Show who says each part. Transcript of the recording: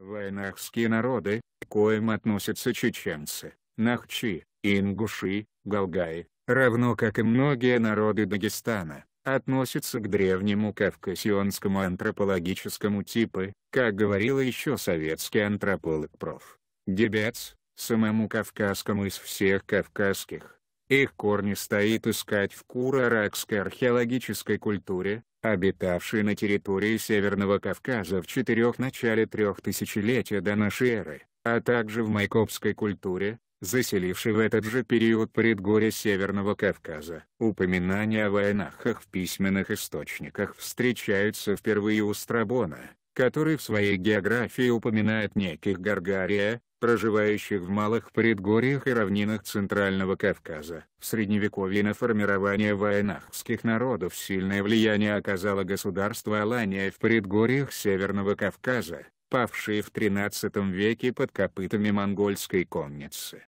Speaker 1: Вайнахские народы, к коим относятся чеченцы, нахчи, ингуши, галгаи, равно как и многие народы Дагестана, относятся к древнему кавказионскому антропологическому типу, как говорил еще советский антрополог проф. Дебец, самому кавказскому из всех кавказских, их корни стоит искать в кураракской археологической культуре, обитавшей на территории Северного Кавказа в четырех начале трех тысячелетия до нашей эры, а также в майкопской культуре, заселившей в этот же период предгорье Северного Кавказа. Упоминания о войнах в письменных источниках встречаются впервые у Страбона, который в своей географии упоминает неких Гаргария, проживающих в малых предгорьях и равнинах Центрального Кавказа. В Средневековье на формирование вайнахских народов сильное влияние оказало государство Алания в предгорьях Северного Кавказа, павшие в XIII веке под копытами монгольской конницы.